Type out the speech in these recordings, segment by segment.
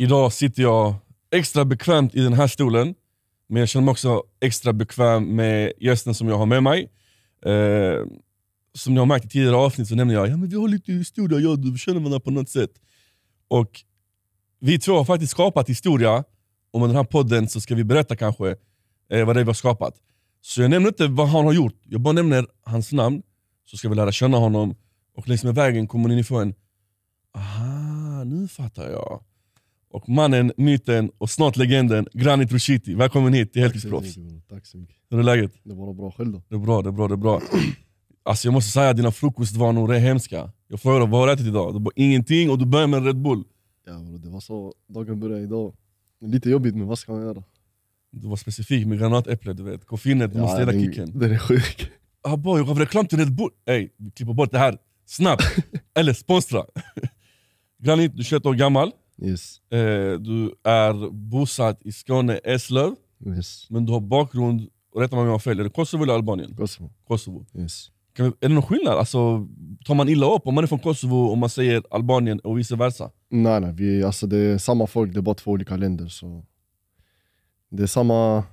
Idag sitter jag extra bekvämt i den här stolen, men jag känner mig också extra bekväm med gästen som jag har med mig. Eh, som ni har märkt i tidigare avsnitt så nämner jag ja, vi har lite historia, jag känner varandra på något sätt. Och vi två har faktiskt skapat historia, och med den här podden så ska vi berätta kanske eh, vad det är vi har skapat. Så jag nämner inte vad han har gjort, jag bara nämner hans namn, så ska vi lära känna honom. Och längs med vägen kommer ni få en, aha, nu fattar jag och mannen, myten och snart legenden Granit Rushiti. Välkommen hit till Heltidsproffs. Tack så mycket. Hur är läget? Det är bara bra. Själv då? Det är bra, det är bra. Det är bra. Alltså jag måste säga att dina frukostvanor är hemska. Jag frågade vad har du ätit idag? Du bara ingenting och du börjar med en Red Bull. Ja, det var så dagen började idag. Lite jobbigt men vad ska man göra? Du var specifik med granatäpple, du vet. Koffeinet, du ja, måste äta kicken. Den är sjuk. Ah, boy, jag gav reklam till Red Bull. Ey, vi klipper bort det här. Snabbt! Eller sponsra! Granit, du är 21 år gammal. Yes. Eh, du är bosatt i Skåne, Eslöv, yes. men du har bakgrund, rätta mig om jag har fel, är det Kosovo eller Albanien? Kosovo. Kosovo. Yes. Vi, är det någon skillnad? Alltså, tar man illa upp om man är från Kosovo och man säger Albanien och vice versa? Nej, nej. Vi, alltså, det är samma folk, det är bara två olika länder. Så det är samma,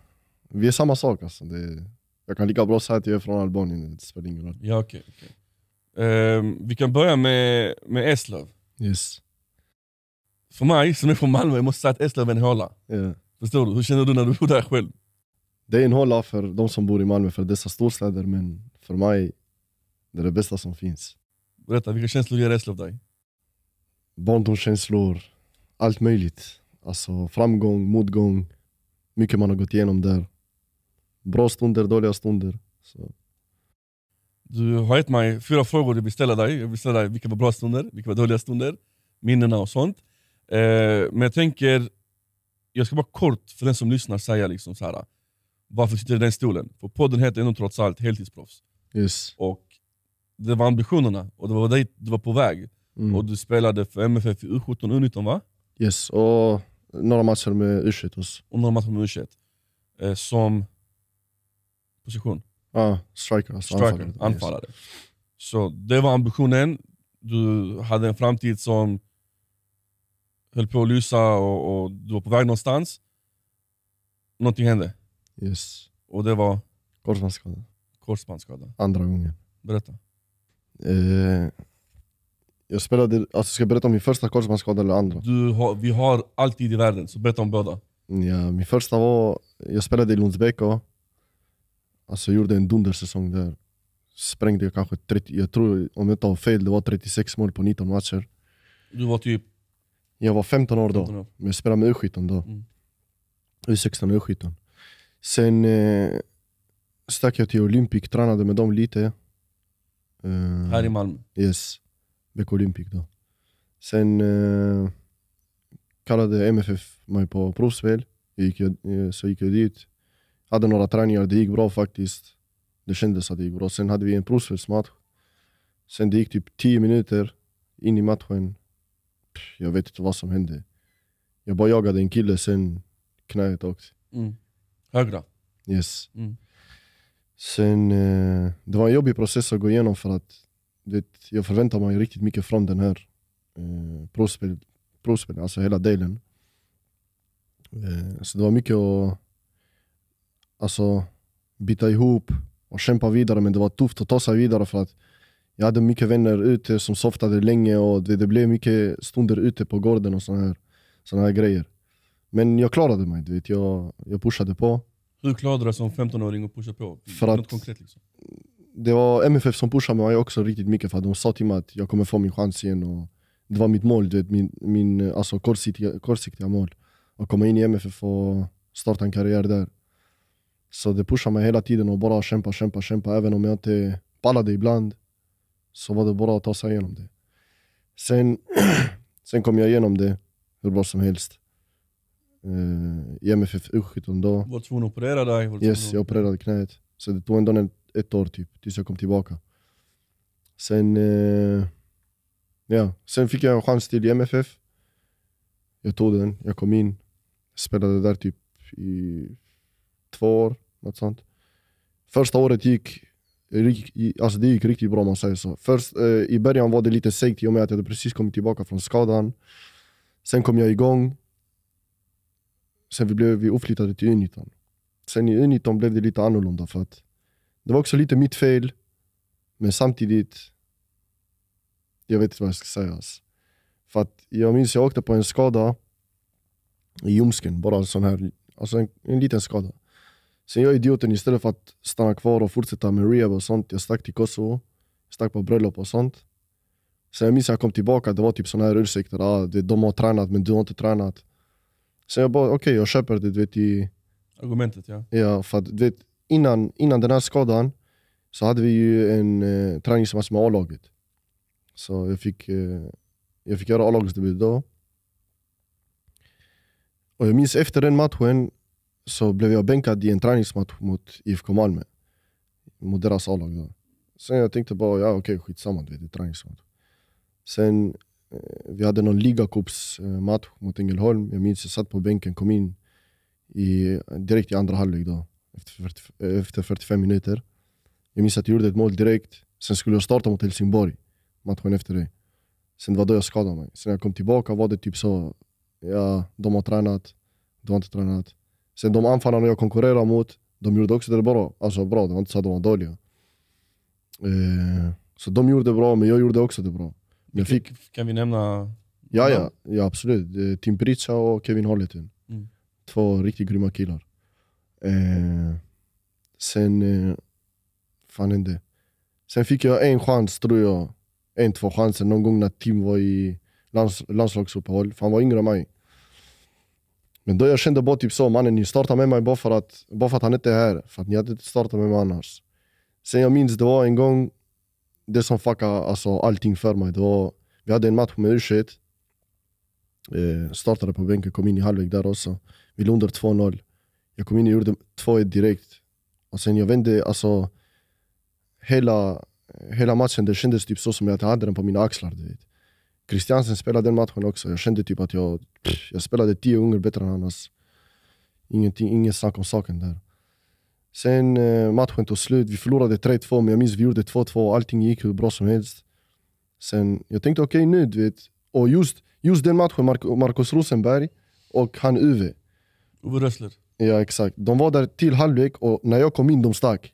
vi är samma sak. Alltså. Det, jag kan lika bra säga att jag är från Albanien, det spelar ingen roll. Ja, okay, okay. Um, ehm, vi kan börja med, med Eslöv. Yes för mig som är från Malmö, jag måste säga att Eslöv är en håla. Yeah. Förstår du? Hur känner du när du bor där själv? Det är en håla för de som bor i Malmö, för dessa storstäder, men för mig det är det bästa som finns. Berätta, vilka känslor ger Eslöv dig? Barndomskänslor, allt möjligt. Alltså framgång, motgång, mycket man har gått igenom där. Bra stunder, dåliga stunder. Så. Du har gett mig fyra frågor jag vill ställa dig. Jag vill ställa dig vilka var bra stunder, vilka var dåliga stunder, minnena och sånt. Eh, men jag tänker, jag ska bara kort för den som lyssnar säga liksom så här, varför sitter du i den stolen? För podden heter ändå trots allt Heltidsproffs. Yes. Och det var ambitionerna, och det var dit du var på väg. Mm. Och du spelade för MFF i U17 och U19 va? Yes, och några matcher med U21 Och några matcher med U21. Eh, som position? Ja, ah, striker. Alltså striker, anfallare. anfallare. Yes. Så det var ambitionen. Du hade en framtid som höll på att lysa och, och du var på väg någonstans. Någonting hände. Yes. Och det var? Korsbandsskada. Korsbandsskada. Andra gången. Berätta. Eh, jag spelade, alltså ska jag berätta om min första korsbandsskada eller andra? Du har, vi har alltid i världen, så berätta om båda. Ja, min första var, jag spelade i Lundsbäcka. Alltså gjorde en dundersäsong där. Sprängde kanske 30, jag tror, om jag inte har fel, det var 36 mål på 19 matcher. Du var typ jag var 15 år då, 15 år. men jag spelade med U17 då. Mm. U16 och U17. Sen eh, stack jag till Olympic, tränade med dem lite. Eh, här i Malmö? Yes, BK Olympic då. Sen eh, kallade MFF mig på provspel, gick jag, eh, så gick jag dit. Hade några träningar, det gick bra faktiskt. Det kändes att det gick bra. Sen hade vi en provspelsmatch. Sen det gick typ 10 minuter in i matchen jag vet inte vad som hände. Jag bara jagade en kille, sen knäet åkte. Mm. Högra? Yes. Mm. Sen, eh, det var en jobbig process att gå igenom för att vet, jag förväntade mig riktigt mycket från den här eh, provspel, alltså hela delen. Eh, så det var mycket att alltså, bita ihop och kämpa vidare, men det var tufft att ta sig vidare för att jag hade mycket vänner ute som softade länge och det, blev mycket stunder ute på gården och sådana här, såna här grejer. Men jag klarade mig, du vet. Jag, jag pushade på. Hur klarade du dig som 15-åring att pusha på? För Något att, konkret liksom? Det var MFF som pushade mig också riktigt mycket för de sa till mig att jag kommer få min chans igen. Och det var mitt mål, du vet, min, min, alltså kortsiktiga, kortsiktiga mål. Att komma in i MFF och starta en karriär där. Så det pushade mig hela tiden och bara kämpa, kämpa, kämpa. Även om jag inte pallade ibland så var det bara att ta sig igenom det. Sen, sen kom jag igenom det hur bra som helst. Uh, I MFF U17 då. Du var tvungen att operera dig? Yes, jag opererade knäet. Så det tog ändå ett, ett år typ, tills jag kom tillbaka. Sen, uh, ja. sen fick jag en chans till i MFF. Jag tog den, jag kom in. Spelade där typ i två år, något sånt. Första året gick alltså det gick riktigt bra om man säger så. Först, eh, I början var det lite segt i och med att jag precis kommit tillbaka från skadan. Sen kom jag igång. Sen vi blev vi uppflyttade till Uniton. Sen i Uniton blev det lite annorlunda för att det var också lite mitt fel. Men samtidigt, jag vet inte vad jag ska säga. Alltså. För att jag minns jag åkte på en skada i ljumsken, bara en sån här, alltså en, en liten skada. Sen jag idioten, istället för att stanna kvar och fortsätta med rehab och sånt, jag stack till Kosovo. stack på bröllop och sånt. Sen jag minns när jag kom tillbaka, det var typ såna här ursäkter. Ah, de har tränat men du har inte tränat. Sen jag bara, okej okay, jag köper det. Du vet, i... Argumentet ja. Ja, för att du vet, innan, innan den här skadan så hade vi ju en eh, träningsmatch med A-laget. Så jag fick, eh, jag fick göra A-lagsdebut då. Och jag minns efter den matchen, så blev jag bänkad i en träningsmatch mot IFK Malmö. Mot deras A-lag då. Sen jag tänkte bara, ja okej skitsamma, det är träningsmatch. Sen eh, vi hade någon ligacupsmatch mot Ängelholm. Jag minns jag satt på bänken, kom in i, direkt i andra halvlek då, efter, 45 eh, minuter. Jag minns att jag gjorde ett mål direkt, sen skulle jag starta mot Helsingborg matchen efter det. Sen var det då jag skadade mig. Sen när jag kom tillbaka var det typ så, ja, de har tränat, du har inte tränat. Sen de anfallarna jag konkurrerade mot, de gjorde också det bra. Alltså bra, det var inte så att de var dåliga. Eh, så de gjorde det bra, men jag gjorde också det bra. Jag fick... Kan vi nämna? Ja, ja, ja absolut. Eh, Tim Pritsa och Kevin Holletin. Mm. Två riktigt grymma killar. Eh, sen... Eh, fan hände? Sen fick jag en chans, tror jag. En, två chanser någon gång när Tim var i lands, landslagsuppehåll. För han var yngre än mig. Men då jag kände bara typ så, mannen ni startar med mig bara för att, bara för att han inte är här. För att ni hade inte startat med mig annars. Sen jag minns, det var en gång, det som fuckade alltså, allting för mig. Det var, vi hade en match med u eh, Startade på bänken, kom in i halvlek där också. Vi låg under 2-0. Jag kom in och gjorde 2-1 direkt. Och sen jag vände, alltså hela, hela matchen det kändes typ så som att jag hade den på mina axlar. Du vet. Christiansen spelade den matchen också. Jag kände typ att jag, jag spelade tio gånger bättre än annars. Ingenting, inget snack om saken där. Sen eh, matchen tog slut, vi förlorade 3-2, men jag minns vi gjorde 2-2 allting gick hur bra som helst. Sen jag tänkte okej okay, nu, du vet. Och just, just den matchen, Markus Rosenberg och han Uwe. Uwe Rössler. Ja exakt. De var där till halvlek och när jag kom in de stack.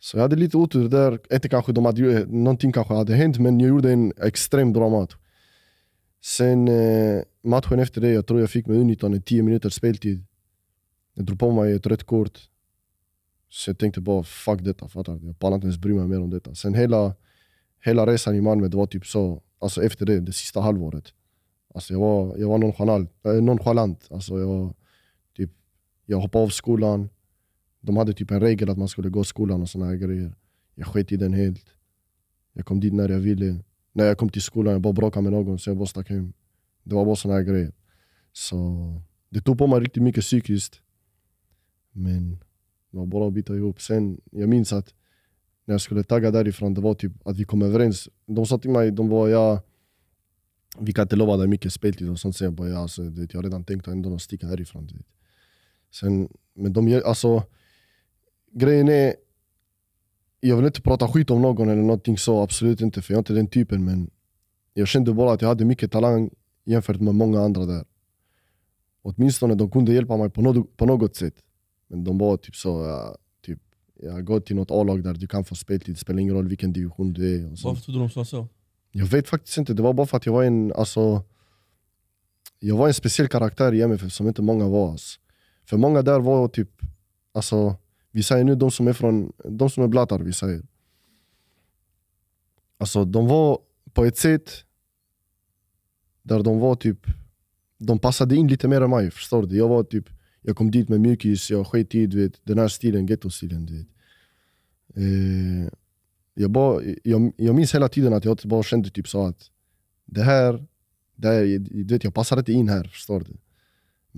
Så jag hade lite otur där. Inte kanske de hade, eh, någonting kanske hade hänt, men jag gjorde en extremt bra match. Sen eh, matchen efter det, jag tror jag fick med U19 10 minuter speltid. Jag drog på mig ett rött kort. Så jag tänkte bara fuck detta, fattar Jag pallar inte ens bry mig mer om detta. Sen hela, hela resan i Malmö, det var typ så. Alltså efter det, det sista halvåret. Alltså jag var, jag var nonchalant. Äh, nonchalant. Alltså jag, typ, jag hoppade av skolan. De hade typ en regel att man skulle gå skolan och sådana grejer. Jag sket i den helt. Jag kom dit när jag ville. När jag kom till skolan jag bara bråkade med någon, så jag bara stack hem. Det var bara sådana grejer. Så det tog på mig riktigt mycket psykiskt. Men det var bara att bita ihop. Sen, jag minns att när jag skulle tagga därifrån, det var typ att vi kom överens. De sa till mig, de var jag vi kan inte lova dig mycket speltid och sånt. Så jag bara, ja, alltså, det, jag har redan tänkt att ändå sticka härifrån. Sen, men de, alltså, grejen är, jag vill inte prata skit om någon eller någonting så, absolut inte. För jag är inte den typen. Men jag kände bara att jag hade mycket talang jämfört med många andra där. Åtminstone de kunde hjälpa mig på något, på något sätt. Men de var typ så, ja, typ, jag går till något A-lag där du kan få speltid, det spelar ingen roll vilken division du är. Varför trodde de sa så? Jag vet faktiskt inte, det var bara för att jag var en, alltså, jag var en speciell karaktär i MFF som inte många var. Alltså. För många där var typ, alltså, vi säger nu de som är från, de som är blattar, vi säger. Alltså de var på ett sätt där de var typ, de passade in lite mer än mig, förstår du? Jag var typ, jag kom dit med mjukis, jag sket i den här stilen, gettostilen. Du Eh, jag, jag, jag minns hela tiden att jag bara kände typ så att det här, det här du vet, jag passade inte in här, förstår du?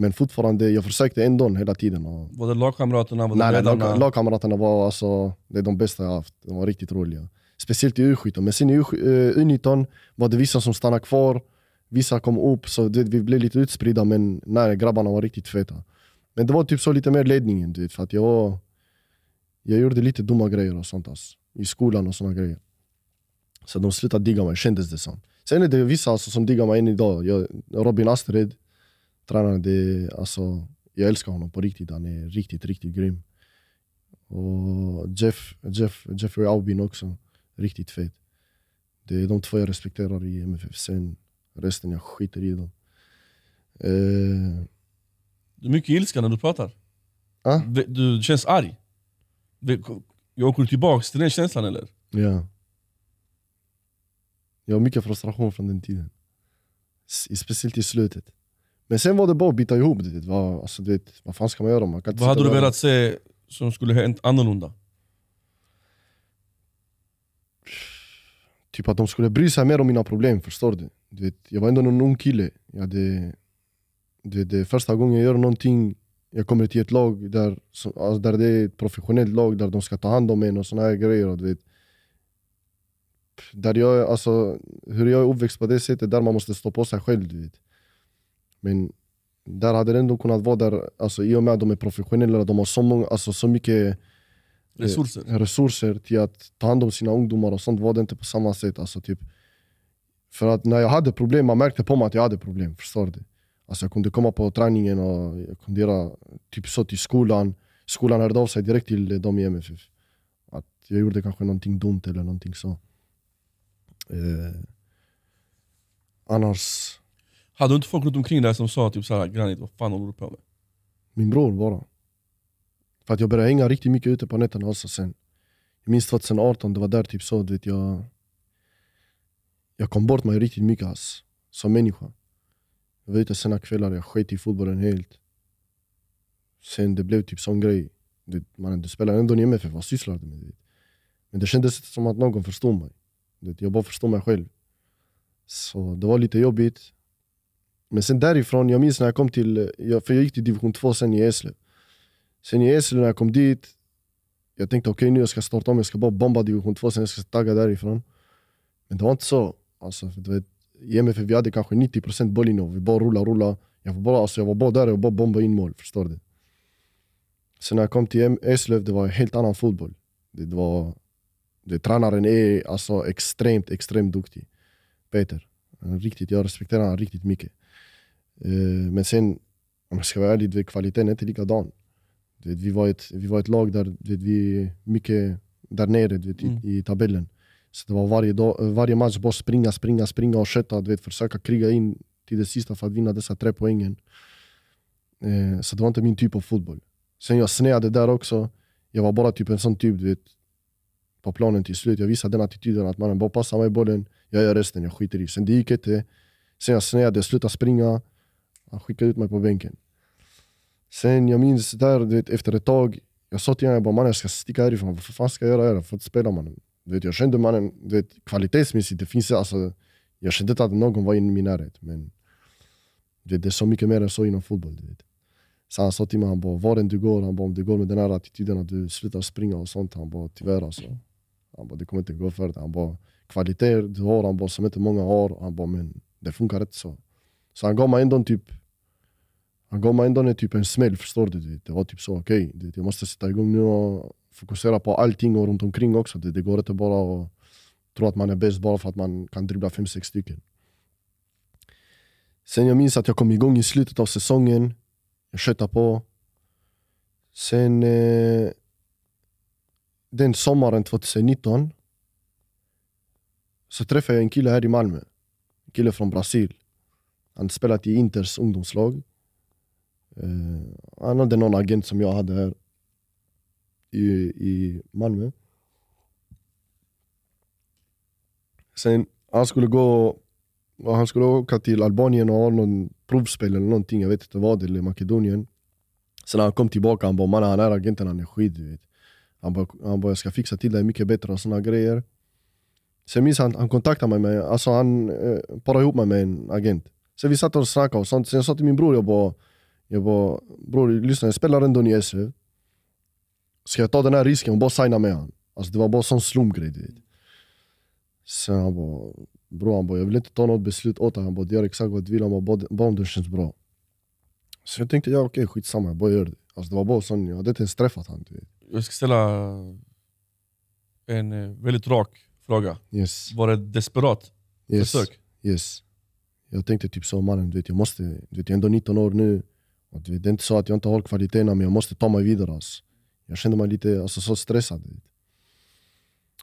Men fortfarande, jag försökte ändå hela tiden. Och... det lagkamraterna både nej, nej, ledarna? lagkamraterna var alltså, det är de bästa jag haft. De var riktigt roliga. Speciellt i U17. Men sen i U19 eh, var det vissa som stannade kvar. Vissa kom upp, så det, vi blev lite utspridda. Men nej, grabbarna var riktigt feta. Men det var typ så lite mer ledningen. Du vet, för att jag, jag gjorde lite dumma grejer och sånt. Alltså, I skolan och såna grejer. Så de slutade digga mig, kändes det som. Sen är det vissa alltså, som diggar mig än idag. Jag, Robin Astrid tränaren, det, alltså, jag älskar honom på riktigt. Han är riktigt, riktigt grym. Och Jeff, Jeff, Jeffrey Albin också, riktigt fet. Det är de två jag respekterar i MFF. Sen resten, jag skiter i dem. Eh... Du är mycket ilska när du pratar. Ah? Du, känns arg. Jag åker tillbaka till den känslan eller? Ja. Jag har mycket frustration från den tiden. Speciellt i slutet. Men sen var det bara att bita ihop det. var, alltså, du vad fan ska man göra? Man kan inte vad hade du velat se som skulle hänt annorlunda? Typ att de skulle bry sig mer om mina problem, förstår du? du vet, jag var ändå en ung kille. Jag hade, det, det är första gången jag gör någonting, jag kommer till ett lag där, alltså där det är ett professionellt lag, där de ska ta hand om en och såna här grejer. Du vet. Där jag, alltså, hur jag är uppväxt på det sättet, där man måste stå på sig själv. Du vet. Men där hade det ändå kunnat vara där, alltså, i och med att de är professionella, de har så, många, alltså, så mycket eh, resurser. Eh, resurser till att ta hand om sina ungdomar och sånt var det inte på samma sätt. Alltså, typ. För att när jag hade problem, man märkte på mig att jag hade problem. Förstår du? Alltså, jag kunde komma på träningen och jag kunde göra typ så till skolan. Skolan hörde av sig direkt till dem i MFF. Att jag gjorde kanske någonting dumt eller någonting så. Eh, annars hade du inte folk runt omkring dig som sa typ såhär, granit vad fan håller du på med? Min bror bara. För att jag började hänga riktigt mycket ute på nätterna också sen. Jag minns 2018, det var där typ så, du vet, jag, jag kom bort mig riktigt mycket alltså, som människa. Jag var ute sena kvällar, jag sket i fotbollen helt. Sen det blev typ sån grej. Du, man, du spelar ändå i MFF, vad sysslar du med? Det? Men det kändes som att någon förstod mig. Du, jag bara förstod mig själv. Så det var lite jobbigt. Men sen därifrån, jag minns när jag kom till, för jag gick till division 2 sen i Eslöv. Sen i Eslöv när jag kom dit, jag tänkte okej okay, nu jag ska starta om, jag ska bara bomba division 2, sen jag ska tagga därifrån. Men det var inte så. Alltså, du vet, I MFF vi hade kanske 90% bollinnehav, vi bara rulla, rulla. Jag var bara, alltså, jag var bara där och bara bomba in mål, förstår du? Sen när jag kom till Eslöv, det var en helt annan fotboll. Det, det var, det, tränaren är alltså extremt, extremt duktig. Peter. Riktigt, jag respekterar honom riktigt mycket. Eh, men sen, om jag ska vara ärlig, kvaliteten är inte likadan. Vet, vi, var ett, vi var ett lag där vet, vi mycket där nere vet, mm. i, i, tabellen. Så det var varje, dag, eh, varje match bara springa, springa, springa och köta. Vet, försöka kriga in till det sista för att vinna dessa tre poängen. Eh, så det var inte min typ av fotboll. Sen jag sneade där också. Jag var bara typ en sån typ vet, på planen till slut. Jag visade den attityden att mannen bara passar mig bollen, jag gör resten, jag skiter i. Sen det gick inte. Sen jag sneade, jag slutade springa. Han skickade ut mig på bänken. Sen jag minns där, du vet, efter ett tag, jag sa till honom jag bara, mannen jag ska sticka härifrån. Vad fan ska jag göra här? Jag får inte spela mannen. Du vet, jag kände mannen, du vet, kvalitetsmässigt, det finns, alltså, jag kände inte att någon var i min närhet. Men du vet, det är så mycket mer än så inom fotboll. Du vet. Så han sa till mig, han bara, var än du går, han bara, om du går med den här attityden att du slutar springa och sånt, han bara, tyvärr alltså. Han bara, det kommer inte gå för dig. Han bara, kvaliteter du har, han bara, som inte många har. Han bara, men det funkar inte så. Så han gav mig ändå typ han gav mig ändå en, typ en smäll, förstår du? Det var typ så, okej, okay, jag måste sätta igång nu och fokusera på allting och runt omkring också. Det, det går inte bara att tro att man är e bäst bara för att man kan dribbla fem, sex stycken. Sen jag minns att jag kom igång i slutet av säsongen. Jag köttade på. Sen eh, den sommaren 2019 så träffade jag en kille här i Malmö. En kille från Brasil. Han spelat i Inters ungdomslag. Eh, han hade någon agent som jag hade här i, i Malmö. Sen han skulle gå han skulle åka till Albanien och ha någon provspel eller någonting, jag vet inte vad, eller Makedonien. Sen när han kom tillbaka, han bara mannen han är agenten, han är skit vet. Han bara, han bara jag ska fixa till dig mycket bättre och sådana grejer. Sen minns han, han kontaktade mig, med, alltså han eh, parade ihop mig med en agent. Sen vi satt och snackade och sånt, sen jag sa till min bror, jag bara jag bara, bror lyssna jag spelar ändå i SV. Ska jag ta den här risken och bara signa med honom? Alltså, det var bara sån slumgrej. Du vet. Sen han bara, bror han bara, jag vill inte ta något beslut åt dig. Han bara, gör exakt vad du vill. Han bara, bara, om det känns bra. Så jag tänkte, ja okej okay, skitsamma, jag bara gör det. Alltså, det var bara sån, jag hade inte ens träffat honom. Jag ska ställa en eh, väldigt rak fråga. Yes. Var det ett desperat yes. försök? Yes. Jag tänkte typ så, mannen du vet, jag måste, du vet, jag är ändå 19 år nu. Och det är inte så att jag inte har kvaliteterna, men jag måste ta mig vidare. Alltså. Jag kände mig lite alltså, så stressad.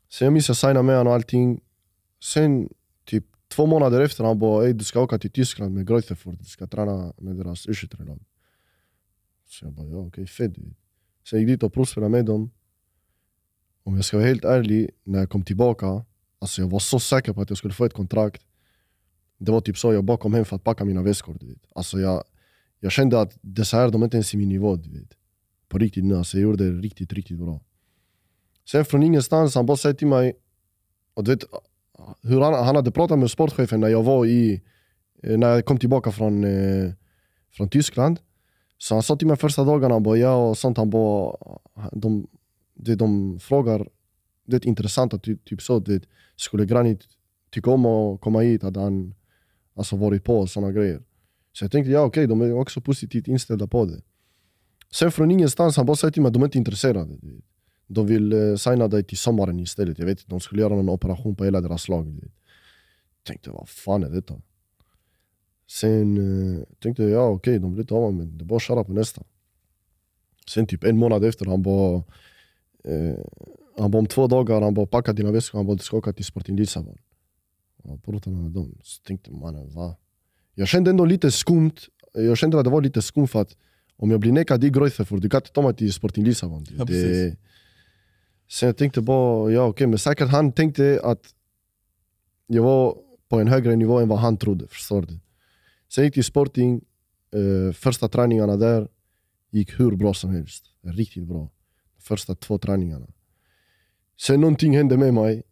Sen jag minns jag signade med honom och allting. Sen typ två månader efter, han bara du ska åka till Tyskland med Greuterfurt, du ska träna med deras U23-lag. Så jag bara, ja okej, fett. Sen gick jag dit och provspelade med dem. Om jag ska vara helt ärlig, när jag kom tillbaka, alltså jag var så säker på att jag skulle få ett kontrakt. Det var typ så, jag bara kom hem för att packa mina väskor. Alltså jag, jag kände att dessa här, de är inte ens i min nivå. Du vet. På riktigt nu. Alltså, jag gjorde det riktigt, riktigt bra. Sen från ingenstans, han bara säger till mig... Och du vet, hur han, han hade pratat med sportchefen när jag var i... Eh, när jag kom tillbaka från, eh, från Tyskland. Så han sa till mig första dagarna, han bara ja och sånt. Han bara, de, de, de frågar, det är intressant ty, typ så. Det, skulle Granit tycka om att komma hit? Hade han alltså, varit på sådana grejer? Så jag tänkte, ja okej, okay, de är också positivt inställda på det. Sen från ingenstans, han bara säger till mig att de är inte intresserade. De vill eh, signa dig till sommaren istället. Jag vet inte, de skulle göra någon operation på hela deras lag. Jag tänkte, vad fan är detta? Sen eh, tänkte jag, ja okej, okay, de vill inte ha mig, men det är bara att köra på nästa. Sen typ en månad efter, han bara... Eh, han bara om två dagar, han bara packa dina väskor, han bara du ska åka till Sporting Lissabon. Pratar med dem, så tänkte mannen va? jag kände ändå lite skumt. Jag kände att det var lite skumt för att om jag blir nekad i Greuze för du kan ta mig till Sporting Lissabon. Ja, ah, det... Sen jag tänkte bara, ja okej, okay, men säkert han tänkte att jag var på en högre nivå än vad han trodde. Förstår du? Sen gick jag till Sporting, eh, första träningarna där gick hur bra som helst. Riktigt bra. Första två träningarna. Sen någonting hände med mig,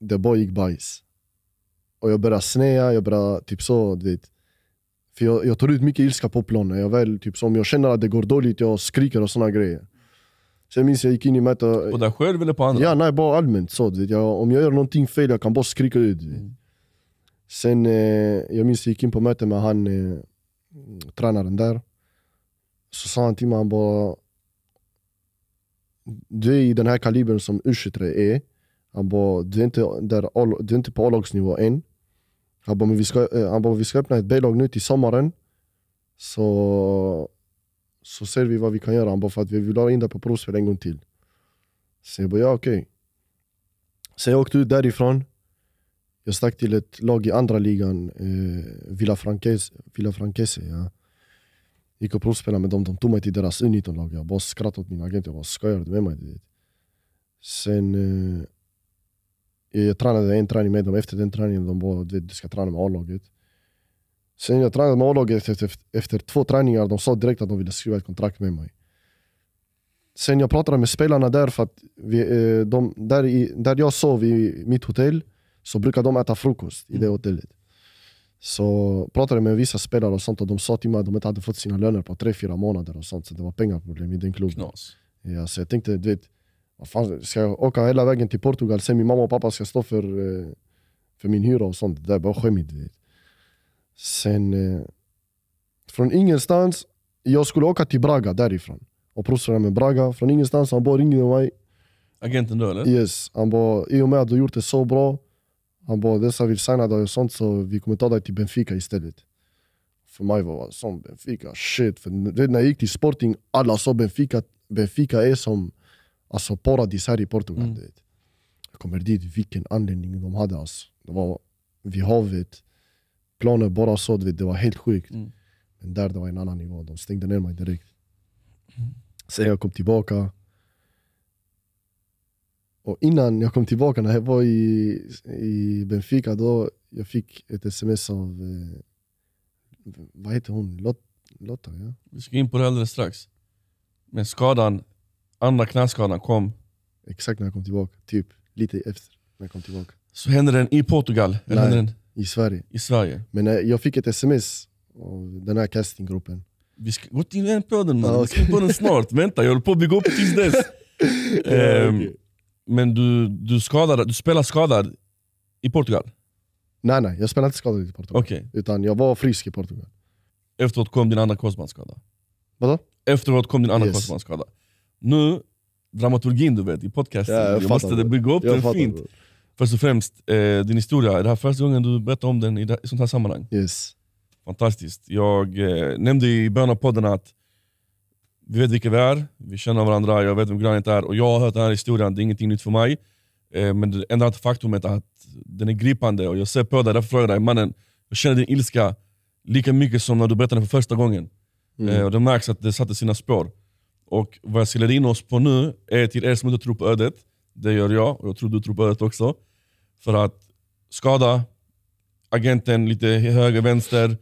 det bara gick bajs. Och jag började snea, jag började typ så, du vet. För jag, jag tar ut mycket ilska på planen. Jag väl, typ, så om jag känner att det går dåligt, jag skriker och sådana grejer. Sen minns jag gick in i mötet... Eh, på dig själv eller på andra? Ja, nej, bara allmänt. Så, du vet, jag, om jag gör någonting fel, jag kan bara skrika ut. Mm. Sen, eh, jag minns jag gick in på möte med han, eh, tränaren där. Så sa han till mig, han bara... Du är i den här kalibern som U23 är. Han bara, du är inte, där, du är inte på A-lagsnivå än. Han bara, men vi ska, eh, han bara, vi ska öppna ett B-lag nu till sommaren. Så, så ser vi vad vi kan göra. Han bara, för att vi vill ha in dig på provspel en gång till. Så jag bara, ja okej. Okay. Sen jag åkte ut därifrån. Jag stack till ett lag i andra ligan, eh, Villa Franchese. Villa Franchese ja. Gick och provspelade med dem, de tog mig till deras U19-lag. Jag bara skrattade åt min agent, jag bara skojar du med mig? Sen eh, jag tränade en träning med dem. Efter den träningen de bara du ska träna med A-laget. Sen jag tränade med A-laget efter, efter två träningar. De sa direkt att de ville skriva ett kontrakt med mig. Sen jag pratade med spelarna där, för att vi, eh, de, där, i, där jag sov i mitt hotell så brukar de äta frukost i det mm. hotellet. Så pratade med vissa spelare och sånt och de sa till mig att de inte hade fått sina löner på 3-4 månader och sånt. Så det var pengaproblem i den klubben. Ja, så jag tänkte, du vet, vad fan, ska jag åka hela vägen till Portugal sen min mamma och pappa ska stå för, eh, för min hyra och sånt. Det där är bara skämmigt. Sen, eh, från ingenstans, jag skulle åka till Braga därifrån. Och brorsan med Braga, från ingenstans, han bara ringde mig. Agenten då eller? Yes, han bara i och med att du gjort det så bra, han bara dessa vill signa dig och sånt så vi kommer ta dig till Benfica istället. För mig var det som Benfica, shit. För när jag gick till Sporting, alla sa Benfica, Benfica är som Alltså paradis här i Portugal. Mm. Jag kommer dit, vilken anledning de hade. Alltså. Det var vid havet, planen bara så. Vet, det var helt sjukt. Mm. Men där det var en annan nivå. De stängde ner mig direkt. Mm. Sen jag kom tillbaka. Och innan jag kom tillbaka, när jag var i, i Benfica, då jag fick ett sms av, eh, vad heter hon, Lotta? Ja? Vi ska in på det alldeles strax. Men skadan andra knäskadan kom. Exakt när jag kom tillbaka, typ lite efter när jag kom tillbaka. Så hände den i Portugal? Eller Nej, den? i Sverige. I Sverige. Men eh, jag fick ett sms av den här castinggruppen. Vi ska gå till den podden man. Ah, okay. Vi ska på den snart. Vänta, jag håller på att bygga upp tills dess. ja, ehm, Men du, du, skadade, du spelade skadad i Portugal? Nej, nej. Jag spelade inte skadad i Portugal. Okay. Utan jag var frisk i Portugal. Efteråt kom din andra korsbandsskada? Vadå? Efteråt kom din andra yes. korsbandsskada nu, dramaturgin du vet, i podcasten. Ja, jag, jag måste det. bygga upp jag den fint. Det. Först och främst, eh, din historia. Är det här första gången du berättar om den i, det, i sånt här sammanhang? Yes. Fantastiskt. Jag eh, nämnde i början av podden att vi vet vilka vi är, vi känner varandra, jag vet vem Granit är och jag har hört den här historien, det är ingenting nytt för mig. Eh, men det enda faktumet är att den är gripande och jag ser på dig, därför frågar jag dig, mannen, jag känner din ilska lika mycket som när du berättade den för första gången. Mm. Eh, och det märks att det satte sina spår. Och vad jag ska in oss på nu är till er som inte tror på ödet. Det gör jag och jag tror du tror på ödet också. För att skada agenten lite höger, vänster.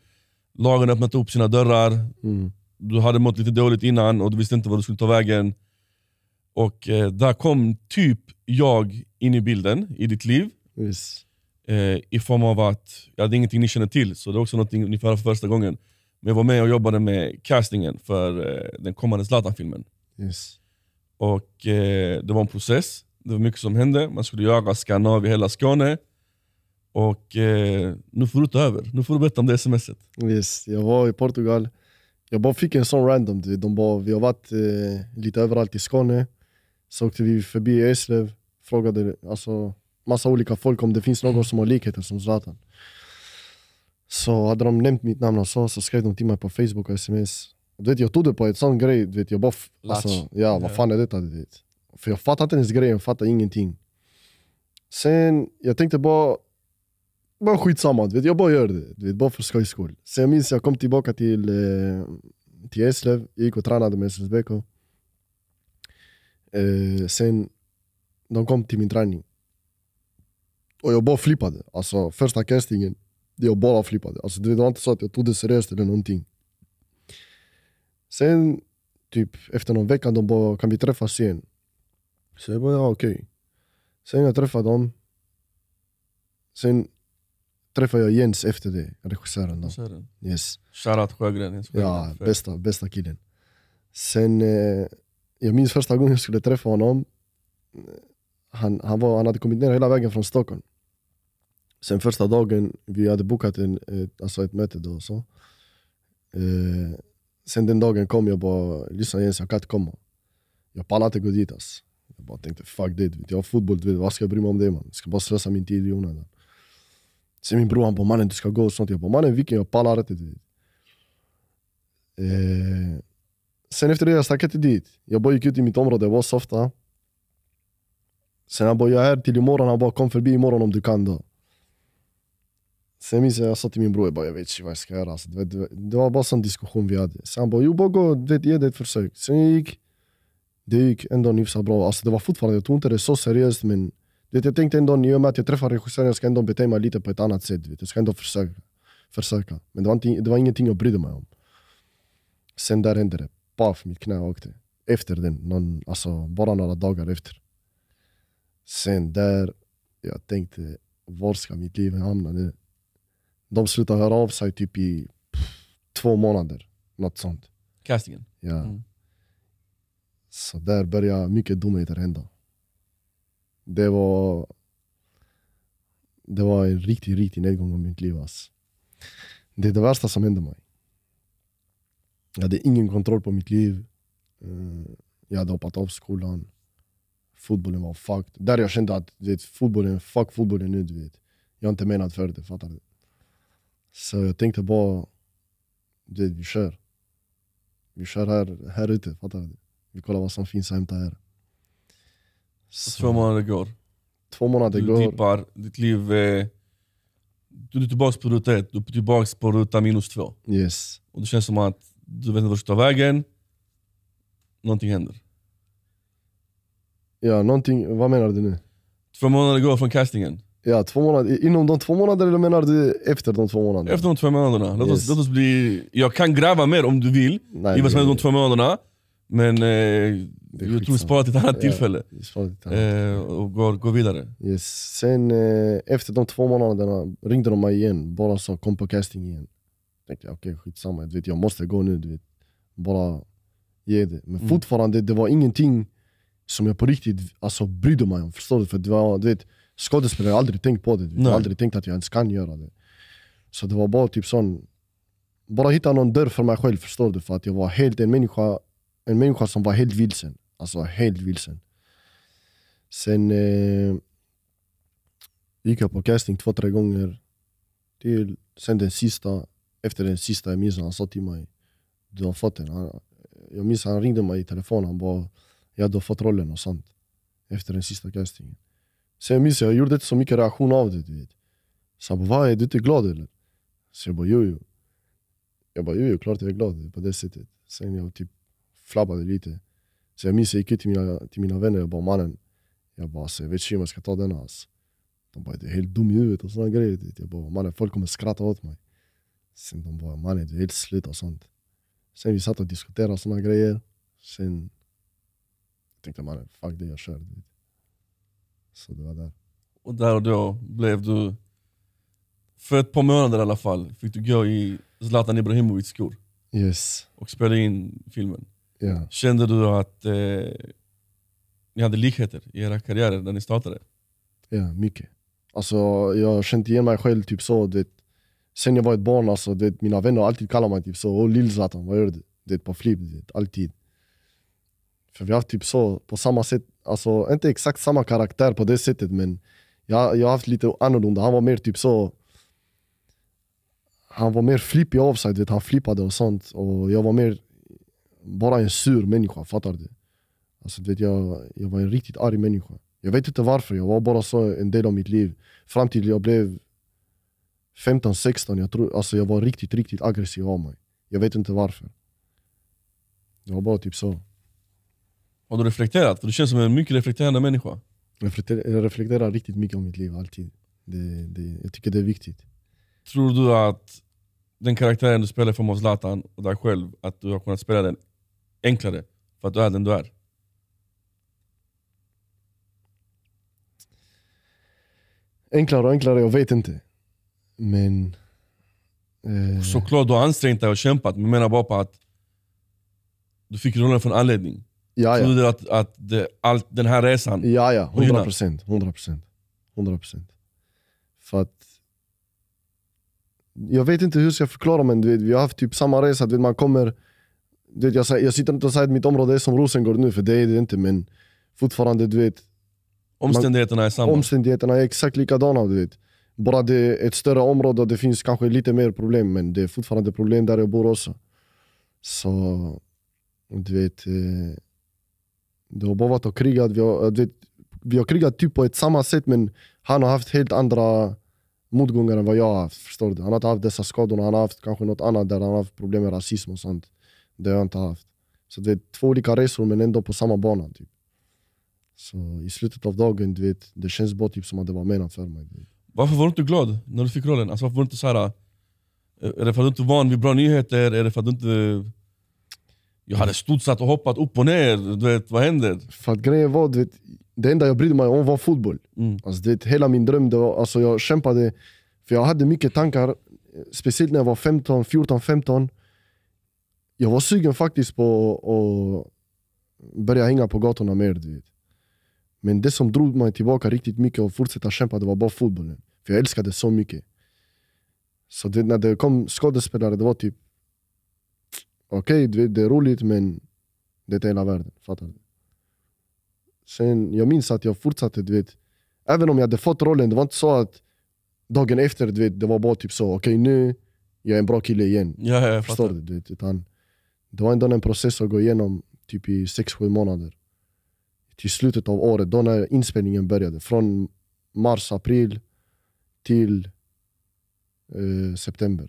Lagen har öppnat upp sina dörrar. Mm. Du hade mått lite dåligt innan och du visste inte var du skulle ta vägen. Och eh, där kom typ jag in i bilden i ditt liv. Yes. Eh, I form av att det är ingenting ni känner till, så det är också något ni får höra för första gången. Men jag var med och jobbade med castingen för eh, den kommande Zlatan-filmen. Yes. Och eh, Det var en process, det var mycket som hände. Man skulle göra i hela Skåne. Och eh, nu får du ta över. Nu får du berätta om det smset. Yes, jag var i Portugal. Jag bara fick en sån random. De bara, vi har varit eh, lite överallt i Skåne. Så åkte vi förbi Eslöv, frågade alltså, massa olika folk om det finns någon som har likheter som Zlatan. Så hade de nämnt mitt namn och så, så skrev de till mig på Facebook och sms. Du vet, jag tog det på ett sån grej, du vet, jag bara... Alltså, ja, vad fan är detta? Du vet. För jag fattade inte ens grejen, jag fattade ingenting. Sen, jag tänkte bara... Bara skitsamma, du vet, jag bara gör det. Du vet, bara för skojs skull. Sen jag minns jag kom tillbaka till, eh, till Eslöv, jag gick och tränade med Eslövs BK. Eh, sen, de kom till min träning. Och jag bara flippade. Alltså, första castingen jag bara flippade. Alltså, det var inte så att jag tog det seriöst eller någonting. Sen, typ efter någon vecka, de bara “kan vi träffas igen?” Så jag bara “ja, okej”. Okay. Sen jag träffade dem. Sen träffade jag Jens efter det, regissören. Då. Yes. Shoutout Sjögren, Jens Sjögren. Ja, bästa, bästa killen. Sen, eh, jag minns första gången jag skulle träffa honom. Han, han, var, han hade kommit ner hela vägen från Stockholm sen första dagen, vi hade bokat en, ett, alltså ett möte då. Så. Eh, sen den dagen kom jag bara, lyssna Jens jag kan inte komma. Jag pallar inte gå dit alltså. Jag bara tänkte fuck det, jag har fotboll, vet, vad ska jag bry mig om det man? Jag ska bara slösa min tid i onödan. Sen min bror han bara mannen du ska gå och sånt. Jag bara mannen vilken, jag pallar inte. Vet. Eh, sen efter det jag stack inte dit. Jag bara gick ut i mitt område, jag var softa. Sen han bara jag är här till imorgon, han bara kom förbi imorgon om du kan då. Sen minns jag, jag sa till min bror, jag, bara, jag vet inte vad jag ska göra. Alltså, det, var, det var bara sån diskussion vi hade. Sen han bara, jo bara gå, det, ge det ett försök. Sen jag gick, det gick ändå hyfsat bra. Alltså, det var fortfarande, jag tog inte det så seriöst men det, jag tänkte ändå, i och med att jag träffar regissören, jag ska ändå bete mig lite på ett annat sätt. Vet. Jag ska ändå försöka. försöka. Men det var, inte, det var ingenting jag brydde mig om. Sen där hände det. Paf, mitt knä åkte. Efter den, någon, alltså, bara några dagar efter. Sen där, jag tänkte, var ska mitt liv hamna nu? De slutade höra av sig typ i pff, två månader. Något sånt. Castingen? Ja. Mm. Så där började mycket dumheter hända. Det var, det var en riktig, riktig nedgång i mitt liv. Alltså. Det är det värsta som hände mig. Jag hade ingen kontroll på mitt liv. Eh, jag hade hoppat av skolan. Fotbollen var fucked. Där jag kände att vet, fotbollen, fuck fotbollen nu. Du vet. Jag har inte menat för det, fattar du? Så jag tänkte bara, det, vi kör. Vi kör här, här ute, fattar du? Vi kollar vad som finns att hämta här. Så. Två månader går. Två månader du går. dippar, ditt liv är... Eh, du är tillbaka på ruta ett, du är tillbaka på ruta minus två. Yes. Och det känns som att du vet inte vart du tar vägen. Någonting händer. Ja, någonting. Vad menar du nu? Två månader går från castingen. Ja, två månader. Inom de två månaderna eller menar du efter de två månaderna? Efter de två månaderna. Låt, yes. oss, låt oss bli... Jag kan gräva mer om du vill nej, i vad som hände de två månaderna. Men eh, jag tror vi sparar till ett annat tillfälle. Ja, ett annat. Eh, och går, går vidare. Yes. Sen eh, efter de två månaderna ringde de mig igen, bara sa kom på casting igen. Jag Tänkte okej okay, skitsamma, du vet, jag måste gå nu. Du vet. Bara ge det. Men mm. fortfarande, det var ingenting som jag på riktigt alltså, brydde mig om. Förstår du? För det var, du vet, skådespelare, jag har aldrig tänkt på det. Jag har aldrig tänkt att jag ens kan göra det. Så det var bara typ sån... Bara hitta någon dörr för mig själv, förstår du? För att jag var helt en människa, en människa som var helt vilsen. Alltså helt vilsen. Sen eh, gick jag på casting två, tre gånger. Till, sen den sista, efter den sista, jag minns han sa till mig Du har fått den. Han, jag minns han ringde mig i telefon, han bara Ja du har fått rollen och sånt. Efter den sista castingen. Sen minns jag, gjorde inte så mycket reaktion av det. Du vet. Så han bara, vad är du inte glad eller? Så jag bara, jo jo. Jag bara, jo jo, klart jag är glad på det sättet. Sen jag typ flabbade lite. Så jag minns jag gick ut till mina, till mina vänner, jag bara mannen, jag bara alltså, jag vet inte hur jag ska ta denna alltså. De bara, du är helt dum i huvudet och sådana grejer. Jag bara, mannen folk kommer skratta åt mig. Sen de bara, mannen du är helt slut och sånt. Sen vi satt och diskuterade sådana grejer. Sen tänkte jag, mannen fuck det, jag kör. Vet. Så det var där. Och där och då blev du, för ett par månader i alla fall, fick du gå i Zlatan Ibrahimovic skor. Yes. Och spela in filmen. Yeah. Kände du att eh, ni hade likheter i era karriärer när ni startade? Ja, mycket. Alltså, jag har känt igen mig själv typ så. Det, sen jag var ett barn, alltså, det, mina vänner alltid kallat mig typ så. Åh, lill-Zlatan, vad gör du? Det, på flip, det, alltid. För vi har haft typ så, på samma sätt, alltså inte exakt samma karaktär på det sättet, men jag, jag har haft lite annorlunda. Han var mer typ så... Han var mer flippig av sig, han flippade och sånt. Och jag var mer bara en sur människa, fattar du? Alltså, vet, jag, jag var en riktigt arg människa. Jag vet inte varför, jag var bara så en del av mitt liv. Fram till jag blev 15-16, jag, alltså, jag var riktigt, riktigt aggressiv av mig. Jag vet inte varför. Det var bara typ så. Har du reflekterat? För du känns som en mycket reflekterande människa. jag reflekterar riktigt mycket om mitt liv, alltid. Det, det, jag tycker det är viktigt. Tror du att den karaktären du spelar för, form Zlatan och dig själv, att du har kunnat spela den enklare för att du är den du är? Enklare och enklare, jag vet inte. Men... Eh... Såklart du har ansträngt dig och kämpat, men jag menar bara på att du fick rollen för en anledning. Ja, ja. Trodde du att, att det, allt, den här resan Ja, ja. 100 procent. 100 100 För att... Jag vet inte hur jag ska förklara, men vet, vi har haft typ samma resa. Du vet, man kommer... Du vet, jag, säger, jag sitter inte och säger att mitt område är som Rosengård nu, för det är det inte. Men fortfarande, du vet. Omständigheterna man, är samma. Omständigheterna är exakt likadana. Du vet. Bara det är ett större område och det finns kanske lite mer problem, men det är fortfarande problem där jag bor också. Så, du vet. Eh, det har bara varit att kriga, Vi har, vet, eh, vi har krigat typ på ett samma sätt, men han har haft helt andra motgångar än vad jag har haft. Förstår du? Han har inte haft dessa skador, han har haft kanske något annat där han har haft problem med rasism och sånt. Det har jag inte haft. Så det är två olika resor men ändå på samma bana. Typ. Så i slutet av dagen, du vet, det känns bara typ som att det var menat för mig. Varför var du inte glad när du fick rollen? Alltså, varför var du inte så här, är eh, det för att du inte är van vid bra nyheter? Är det för att du inte jag hade studsat och hoppat upp och ner. Du vet, vad händer? För att grejen var, du vet, det enda jag brydde mig om var fotboll. Mm. Alltså, vet, hela min dröm, det var, alltså, jag kämpade. För jag hade mycket tankar, speciellt när jag var 15, 14, 15. Jag var sugen faktiskt på att börja hänga på gatorna mer. Du vet. Men det som drog mig tillbaka riktigt mycket och fortsätta kämpa, det var bara fotbollen. För jag älskade så mycket. Så det, när det kom skådespelare, det var typ okej, okay, det är roligt men det är hela världen. Fattar du? Sen, jag minns att jag fortsatte, du vet. Även om jag hade fått rollen, det var inte så att dagen efter, du vet, det var bara typ så, okej okay, nu, jag är en bra kille igen. Ja, jag Förstår fattar. du? du vet, utan, det var ändå en process att gå igenom typ i 6-7 månader. Till slutet av året, då när inspelningen började. Från mars, april till eh, september.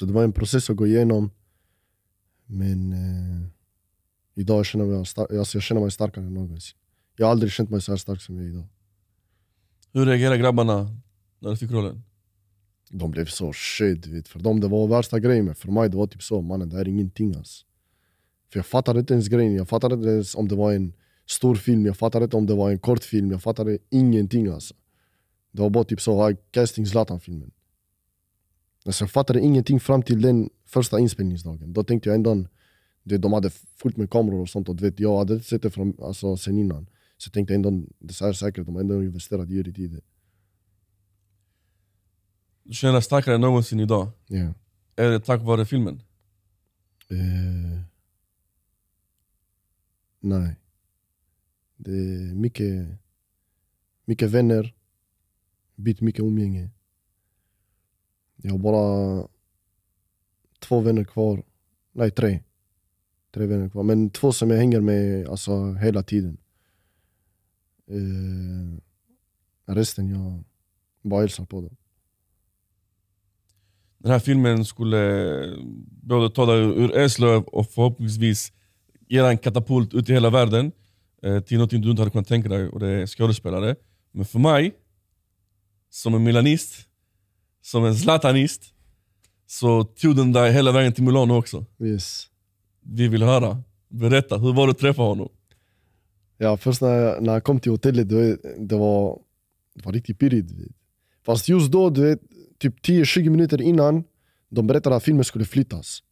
Så det var en process att gå igenom. Men eh, idag känner jag, star- alltså jag känner mig starkare än någonsin. Jag har aldrig känt mig så här stark som jag är idag. Hur reagerade grabbarna när du fick rollen? De blev så shit, vet. för dem det var värsta grejen. Men för mig det var typ så, mannen det här är ingenting alltså. För jag fattade inte ens grejen, jag fattade inte ens om det var en stor film, jag fattade inte om det var en kort film, jag fattade ingenting alltså. Det var bara typ så, casting Zlatan-filmen. Men alltså, sen fattade ingenting fram till den första inspelningsdagen. Då tänkte jag ändå, de hade fullt med kameror och sånt och vet, jag hade sett det från, alltså, sen innan. Så jag tänkte ändå, det är säkert, de har ändå investerat djur i det. Du känner dig starkare än någonsin idag? Ja. Är det tack vare filmen? Uh, nej. Det är mycket, mycket vänner, bytt mycket umgänge. Jag har bara två vänner kvar. Nej, tre. Tre vänner kvar. Men två som jag hänger med alltså, hela tiden. Eh, resten, jag bara hälsar på dem. Den här filmen skulle både ta dig ur Eslöv och förhoppningsvis ge dig en katapult ut i hela världen eh, till något du inte hade kunnat tänka dig, och det är skådespelare. Men för mig, som en milanist, som en zlatanist, så tog den dig hela vägen till Milano också. Yes. Vi vill höra. Berätta, hur var det att träffa honom? Ja, först när jag, när jag kom till hotellet, det var, det var, det var riktigt pirrigt. Fast just då, du vet, typ 10-20 minuter innan, de berättade att filmen skulle flyttas.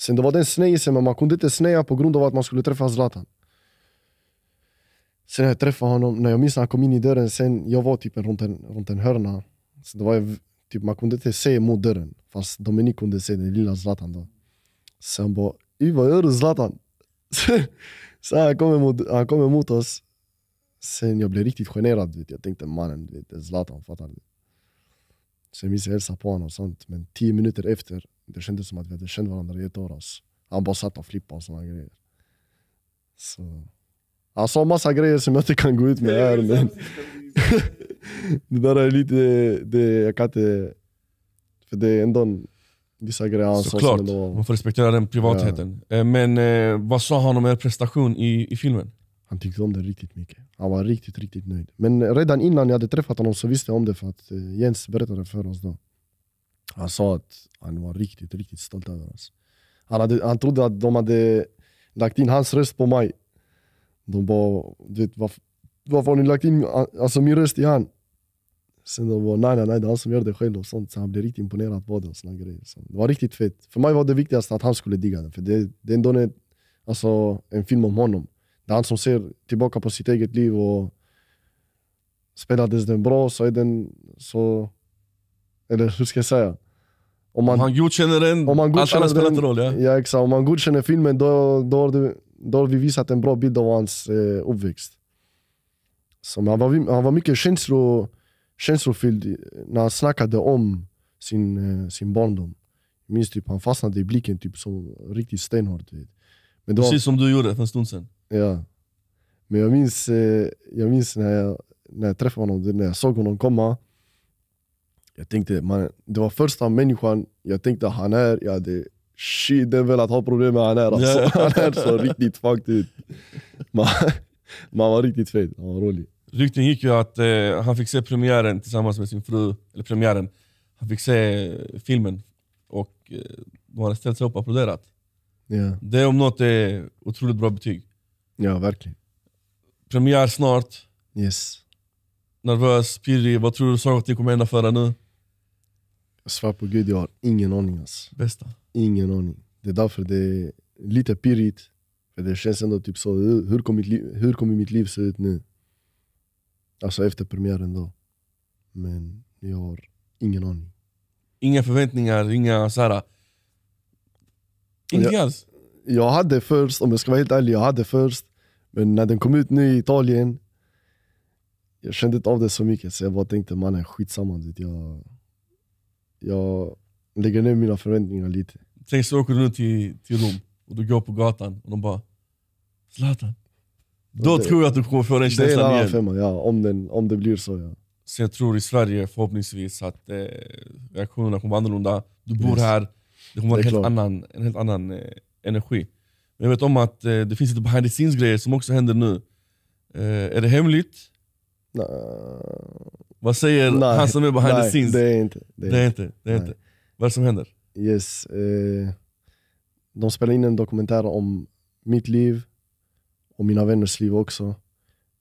Sen det var den snejsen, men man kunde inte sneja på grund av att man skulle träffa Zlatan. Sen när jag träffade honom, när jag minns när han kom in i dörren, sen jag var typ runt en, runt en hörna. Så det var Typ man kunde inte se mot dörren, fast Dominik kunde se den lilla Zlatan. Då. Så han bara, vad gör du Zlatan? så han kommer, mot, han mot oss. Sen jag blev riktigt generad. Vet. Jag tänkte mannen, det är Zlatan, fattar du? Sen minns jag hälsade på honom och sånt, men tio minuter efter, det kändes som att vi hade känt varandra i ett år. Alltså. Han bara satt och flippade och sådana grejer. Så han alltså, sa massa grejer som jag inte kan gå ut med här. Men det där är lite, det, jag kan inte... För det är ändå vissa grejer han sa Såklart, man får respektera den privatheten. Ja. Eh, men eh, vad sa han om er prestation i, i filmen? Han tyckte om den riktigt mycket. Han var riktigt, riktigt nöjd. Men redan innan jag hade träffat honom så visste jag om det för att eh, Jens berättade för oss då. Han sa att han var riktigt, riktigt stolt över oss. Han, hade, han trodde att de hade lagt in hans röst på mig de bara, du vet, varför, varför har ni lagt in alltså, min röst i han? Sen de bara, nej, nej, nej, det är han som gör det själv. Och sånt. Så han blev riktigt imponerad på det och såna grejer. Så det var riktigt fett. För mig var det viktigaste att han skulle digga den, för det, det är ändå en, alltså, en film om honom. Det är han som ser tillbaka på sitt eget liv och spelades den bra så är den så... Eller hur ska jag säga? Om, man, om han godkänner den, allt annat spelar inte roll. Ja, ja exakt. Om man godkänner filmen, då, då har du då har vi visat en bra bild av hans eh, uppväxt. Som han, var, han var mycket känslo, känslofylld när han snackade om sin, eh, sin barndom. Jag minns typ, han fastnade i blicken typ, som riktigt stenhårt. Men Precis som du gjorde för en stund sedan. Ja. Men jag minns, eh, jag minns när, jag, när jag träffade honom, när jag såg honom komma. Jag tänkte, man, det var första människan jag tänkte han är, jag hade shit den väl att ha problem med Aner alltså. Han är så riktigt fucked ut. Man, var riktigt fet, han var rolig. Rykten gick ju att eh, han fick se premiären tillsammans med sin fru, eller premiären. Han fick se eh, filmen och eh, de hade ställt sig upp och applåderat. Ja. Det om något är eh, otroligt bra betyg. Ja, verkligen. Premiär snart. Yes. Nervös, pirrig. Vad tror du saker och ting kommer hända för dig nu? Jag svär på gud, jag har ingen aning alltså. Bästa. Ingen aning. Det är därför det är lite pirrigt. För det känns ändå typ så, hur kommer mitt, liv, mitt liv se ut nu? Alltså efter premiären då. Men jag har ingen aning. Inga förväntningar, inga såhär... Ingenting alls? Jag hade först, om jag ska vara helt ärlig, jag hade först. Men när den kom ut nu i Italien, jag kände inte av det så mycket. Så jag bara tänkte, mannen skitsamma. Jag, jag, lägger ner mina förväntningar lite. Tänk så åker du nu till, till Rom och du går på gatan och de bara “Zlatan”. Då det, tror jag att du kommer få den känslan igen. Det är en femma, ja. Om, den, om det blir så ja. Så jag tror i Sverige förhoppningsvis att eh, reaktionerna kommer vara annorlunda. Du bor yes. här, det kommer vara en helt annan, en helt annan eh, energi. Men jag vet om att eh, det finns lite behind the scenes grejer som också händer nu. Eh, är det hemligt? Nej. Vad säger nej, han som är behind nej, the scenes? det är inte. Det är, det är inte. Det är inte. Vad är det som händer? Yes. Eh, de spelade in en dokumentär om mitt liv och mina vänners liv också.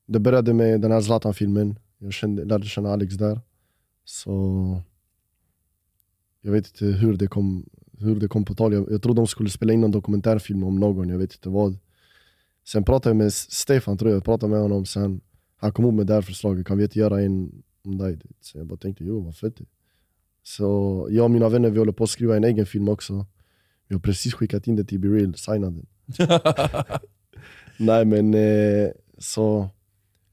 Det började med den här Zlatan-filmen. Jag kände, lärde känna Alex där. Så jag vet inte hur det kom, hur det kom på tal. Jag, jag trodde de skulle spela in en dokumentärfilm om någon, jag vet inte vad. Sen pratade jag med Stefan, tror jag. jag pratade med honom sen. Han kom upp med det här förslaget, kan vi inte göra en om dig? Så jag bara tänkte, jo vad fett. Så jag och mina vänner vi håller på att skriva en egen film också. Vi har precis skickat in det till BeReal, Signa den. Nej men, eh, så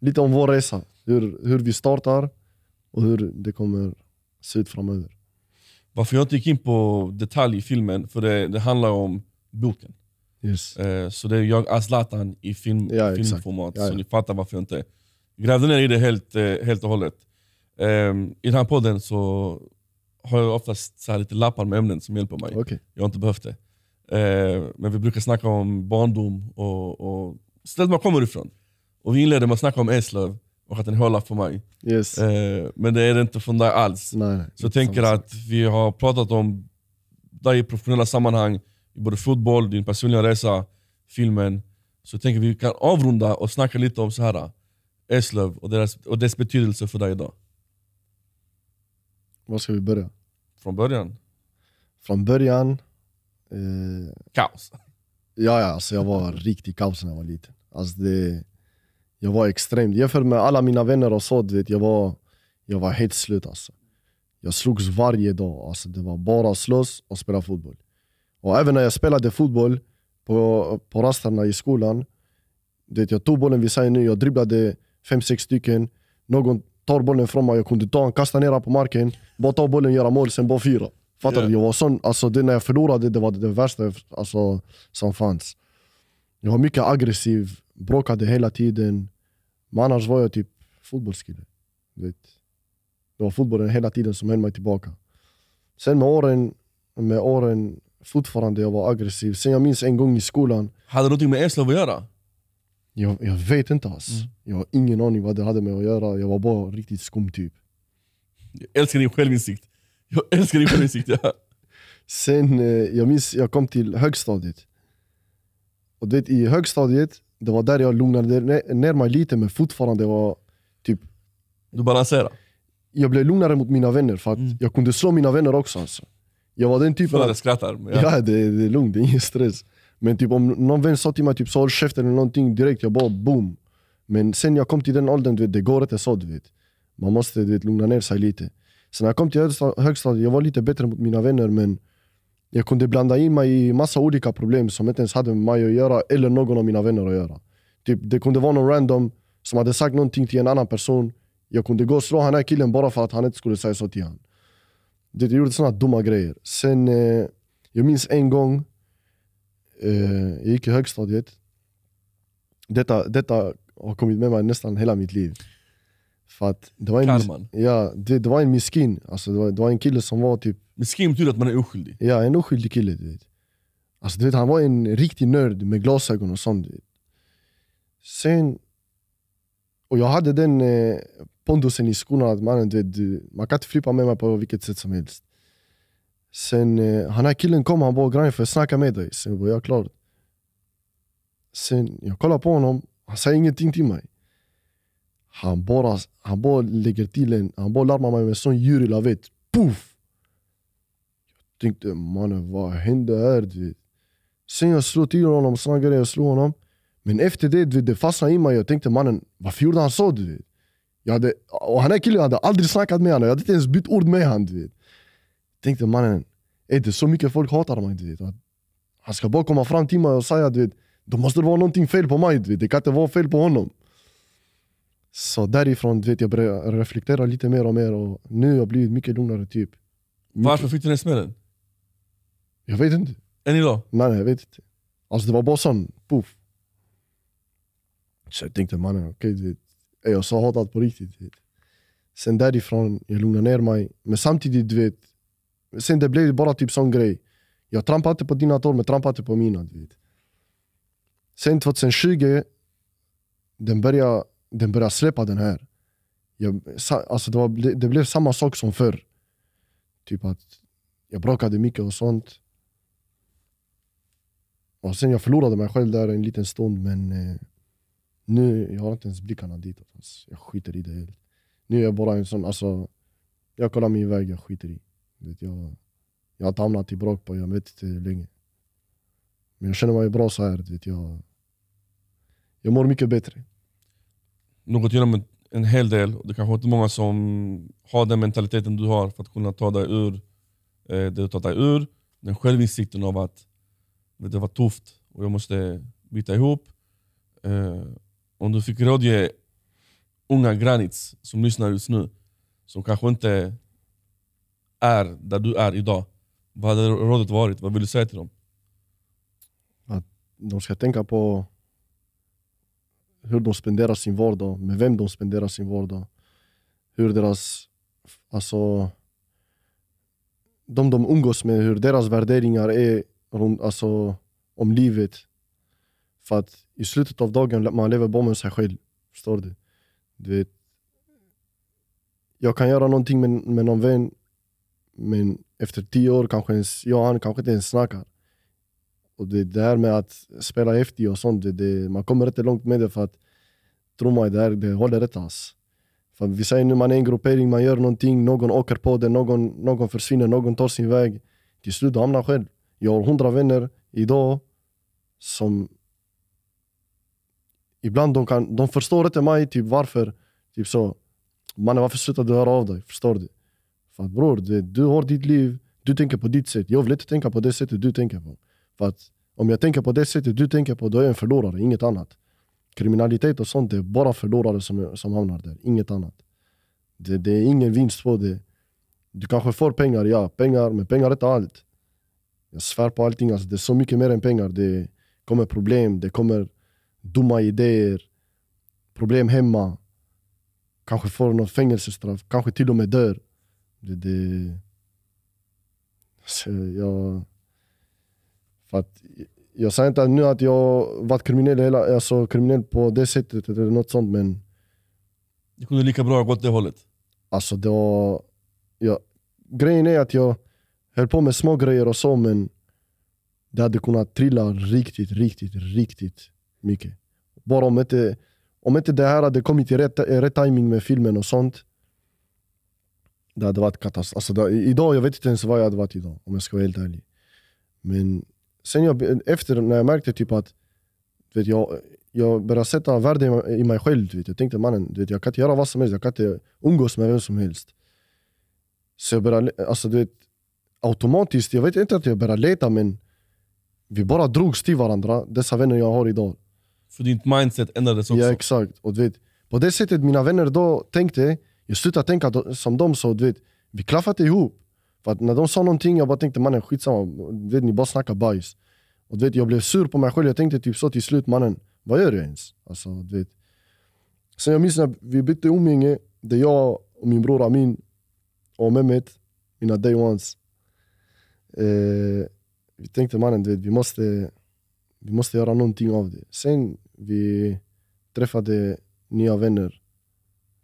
lite om vår resa. Hur, hur vi startar och hur det kommer se ut framöver. Varför jag inte gick in på detalj i filmen, för det, det handlar om boken. Yes. Eh, så det är jag och Zlatan i film, ja, filmformat, ja, ja. så ni fattar varför jag inte grävde ner i det helt, eh, helt och hållet. Ehm, I den här podden så har jag oftast så lite lappar med ämnen som hjälper mig. Okay. Jag har inte behövt det. Eh, men vi brukar snacka om barndom och, och stället man kommer ifrån. Och vi inledde med att snacka om Eslöv och att en håla för mig. Yes. Eh, men det är det inte från dig alls. Nej, så jag tänker att vi har pratat om dig i professionella sammanhang, i både fotboll, din personliga resa, filmen. Så jag tänker att vi kan avrunda och snacka lite om så här Eslöv och, deras, och dess betydelse för dig idag. Var ska vi börja? Från början? Från början... Eh, Kaos? Ja, ja alltså jag var riktigt kaos när jag var liten. Alltså det, jag var extrem. Jämfört med alla mina vänner och så, vet, jag, var, jag var helt slut alltså. Jag slogs varje dag. Alltså det var bara slåss och spela fotboll. Och även när jag spelade fotboll på, på rasterna i skolan, det, jag tog bollen vid sig nu, jag dribblade fem sex stycken. Någon tar bollen ifrån mig, jag kunde ta den, kasta ner den på marken, bara ta bollen, göra mål, sen bara fira. Fattar yeah. du? Jag var sån. Alltså, det när jag förlorade, det var det värsta alltså, som fanns. Jag var mycket aggressiv, bråkade hela tiden. Men annars var jag typ fotbollskille. Vet. Det var fotbollen hela tiden som höll mig tillbaka. Sen med åren, med åren fortfarande jag var aggressiv. Sen jag minns en gång i skolan. Hade det någonting med Eslöv att göra? Jag, jag vet inte ass. Mm. Jag har ingen aning vad det hade med att göra. Jag var bara riktigt skum typ. Jag älskar din självinsikt. Jag älskar din självinsikt. Ja. Sen, eh, jag minns, jag kom till högstadiet. Och det, I högstadiet, det var där jag lugnade ner mig lite, men fortfarande var typ... Du balanserade? Jag blev lugnare mot mina vänner, för att mm. jag kunde slå mina vänner också. Alltså. Jag var den typen... Förlåt, jag skrattar. Ja, ja det, det är lugnt. Det är ingen stress. Men typ om någon vän sa till mig typ så håll käften eller någonting direkt, jag bara boom. Men sen jag kom till den åldern, du vet, det går inte så. Du vet. Man måste du vet, lugna ner sig lite. Sen när jag kom till högstadiet, jag var lite bättre mot mina vänner men jag kunde blanda in mig i massa olika problem som inte ens hade med mig att göra eller någon av mina vänner att göra. Typ, det kunde vara någon random som hade sagt någonting till en annan person. Jag kunde gå och slå den här killen bara för att han inte skulle säga så till honom. Det gjorde sådana dumma grejer. Sen, eh, jag minns en gång Eh, jag gick i högstadiet. Detta, detta har kommit med mig nästan hela mitt liv. För att det var en, Ja, det, det, var en miskin. Alltså, det var, det, var, en kille som var typ... Miskin betyder att man är oskyldig? Ja, en oskyldig kille. Du vet. Alltså, du vet, han var en riktig nörd med glasögon och sånt. Du vet. Sen... Och jag hade den eh, pondusen i skolan att man, du vet, man kan inte flippa med mig på vilket sätt som helst. Sen eh, han här killen kom, han bara “grannen får jag snacka med dig?” Sen var jag klar Sen jag kollar på honom, han säger ingenting till mig. Han bara, han bara lägger till en, han bara larmar mig med en sån djuril, jag vet. Puff! Jag tänkte mannen vad händer här? Sen jag slog till honom, såna grejer, jag slog honom. Men efter det, det fastnade i mig. Jag tänkte mannen, varför gjorde han så? Du vet? Jag hade, och han här killen jag hade aldrig snackat med honom, jag hade inte ens bytt ord med honom. Du vet tänkte mannen, är det så mycket folk hatar mig? Du vet, han ska bara komma fram till mig och säga du vet, då måste det vara någonting fel på mig. Du vet, det kan inte vara fel på honom. Så därifrån du vet, jag började reflektera lite mer och mer och nu har jag blivit mycket lugnare. typ. Varför fick du den smällen? Jag vet inte. Än idag? Nej, nej, jag vet inte. Alltså det var bara sån, poff. Så jag tänkte mannen, okej okay, du Jag sa hatad på riktigt. Du vet. Sen därifrån, jag lugnade ner mig. Men samtidigt, du vet Sen det blev bara typ sån grej. Jag trampade inte på dina tår, men trampade inte på mina. vet. Sen 2020, den började, den började släppa den här. Jag, alltså det, var, det blev samma sak som förr. Typ att jag bråkade mycket och sånt. Och sen jag förlorade mig själv där en liten stund, men eh, nu jag har inte ens blickarna dit. Alltså. Jag skiter i det helt. Nu är jag bara en sån, alltså, jag kollar min väg, jag skiter i. Vet, jag, jag har inte hamnat i bråk på jag vet inte hur länge. Men jag känner mig bra så här. Vet, jag, jag mår mycket bättre. Du har gått igenom en hel del, och det kanske inte är många som har den mentaliteten du har för att kunna ta dig ur eh, det du tar dig ur. Den självinsikten av att vet, det var tufft och jag måste bita ihop. Eh, om du fick rådge unga granits som lyssnar just nu, som kanske inte är där du är idag, vad hade rådet varit? Vad vill du säga till dem? Att de ska tänka på hur de spenderar sin vardag, med vem de spenderar sin vardag. Hur deras... Alltså, de de umgås med, hur deras värderingar är runt, alltså, om livet. För att i slutet av dagen man lever bara med sig själv. Förstår du? du vet, jag kan göra någonting med, med någon vän, men efter tio år kanske ens, jag och han kanske inte ens snackar. Och det där med att spela häftig och sånt, det, det, man kommer inte långt med det för att tro mig, det, här, det håller inte alls. För vi säger nu man är en gruppering, man gör någonting, någon åker på det, någon, någon försvinner, någon tar sin väg. Till slut du hamnar själv. Jag har hundra vänner idag som... Ibland de kan, de förstår inte mig, typ varför. Typ så. Mannen varför slutar du höra av dig? Förstår du? För att bror, det, du har ditt liv, du tänker på ditt sätt. Jag vill inte tänka på det sättet du tänker på. För att om jag tänker på det sättet du tänker på, då är jag en förlorare, inget annat. Kriminalitet och sånt, det är bara förlorare som, som hamnar där, inget annat. Det, det är ingen vinst på det. Du kanske får pengar, ja, pengar, men pengar är inte allt. Jag svär på allting, alltså, det är så mycket mer än pengar. Det kommer problem, det kommer dumma idéer, problem hemma, kanske får något fängelsestraff, kanske till och med dör. Det, det, alltså, jag, för att, jag säger inte nu att jag varit kriminell, hela, alltså, kriminell på det sättet eller något sånt, men... Det kunde lika bra ha gått det hållet? Alltså det var... Ja, grejen är att jag höll på med små grejer och så, men det hade kunnat trilla riktigt, riktigt, riktigt mycket. Bara om inte, om inte det här hade kommit i rätt, i rätt timing med filmen och sånt, det hade varit katastrof. Alltså, det, idag, jag vet inte ens vad jag hade varit idag, om jag ska vara helt ärlig. Men sen jag, efter, när jag märkte typ att vet, jag, jag började sätta värde i mig själv. Vet. Jag tänkte mannen, vet, jag kan inte göra vad som helst, jag kan inte umgås med vem som helst. Så jag började, alltså, du vet, automatiskt, jag vet inte att jag började leta men vi bara drogs till varandra, dessa vänner jag har idag. För ditt mindset ändrades också? Ja exakt. Och du vet, på det sättet mina vänner då tänkte, jag slutade tänka som de sa, du vet, vi klaffade ihop. För att när de sa någonting, jag bara tänkte mannen skitsamma, du vet, ni bara snackar bajs. Och du vet, jag blev sur på mig själv, jag tänkte typ så till slut mannen, vad gör du ens? Alltså, du vet. Sen jag minns när vi bytte umgänge, det jag och min bror Amin och Mehmet, mina day ones. Eh, vi tänkte mannen, du vet, vi, måste, vi måste göra någonting av det. Sen vi träffade nya vänner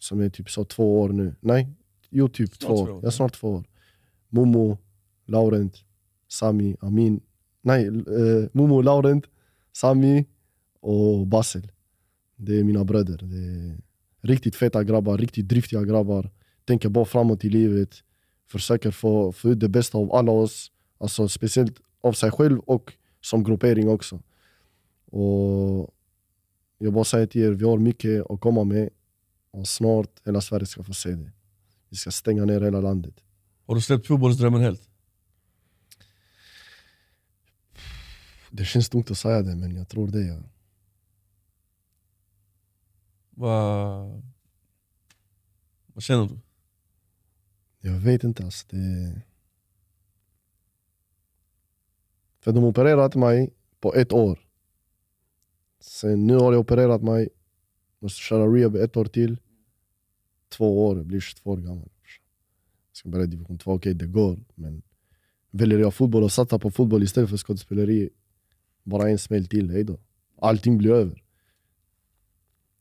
som är typ så två år nu. Nej, jo typ snart två år. Jag är snart två år. Momo, Laurent, Sami, Amin. Nej, eh, Momo, Laurent, Sami och Basel. Det är mina bröder. Det är riktigt feta grabbar, riktigt driftiga grabbar. Tänker bara framåt i livet. Försöker få, få ut det bästa av alla oss. Alltså speciellt av sig själv och som gruppering också. Och jag bara säger till er, vi har mycket att komma med och snart hela Sverige ska få se det. Vi ska stänga ner hela landet. Har du släppt fotbollsdrömmen helt? Det känns tungt att säga det, men jag tror det. Ja. Vad... Vad känner du? Jag vet inte alltså. Det... För de opererat mig på ett år. Sen nu har jag opererat mig Måste köra rehab ett år till. Två år, jag blir 22 år gammal. Jag ska börja division 2, okej okay, det går. Men väljer jag fotboll och satsar på fotboll istället för skådespeleri, bara en smäll till, hejdå. Allting blir över.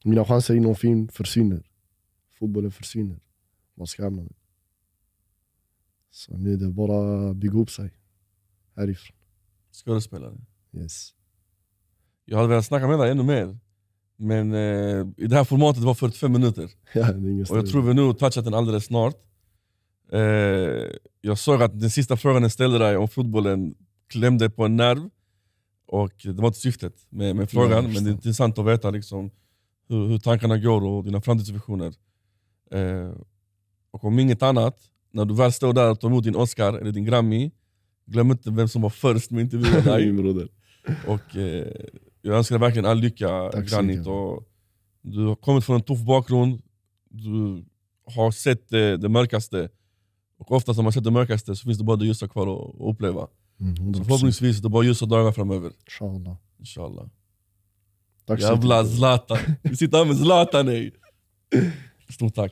Mina chanser inom film försvinner. Fotbollen försvinner. Vad ska jag med Så nu är det bara att bygga upp sig härifrån. Skådespelare? Yes. Jag hade velat snacka med dig ännu mer. Men eh, i det här formatet var 45 minuter. Ja, och jag tror vi nu touchat den alldeles snart. Eh, jag såg att den sista frågan jag ställde dig om fotbollen klämde på en nerv. Och det var inte syftet med, med frågan, ja, men det är intressant att veta liksom, hur, hur tankarna går och dina framtidsvisioner. Eh, och om inget annat, när du väl står där och tar emot din Oscar eller din Grammy, glöm inte vem som var först med intervjun. Nej, broder. Och, eh, jag önskar dig verkligen all lycka Tack Granit. Och du har kommit från en tuff bakgrund, du har sett det, eh, det mörkaste. Och oftast när man sett det mörkaste så finns det bara det ljusa kvar att uppleva. Mm, så förhoppningsvis är det bara ljusa dagar framöver. Inshallah. Inshallah. Tack Jävla Zlatan. Vi sitter här med Zlatan ey! Stort tack.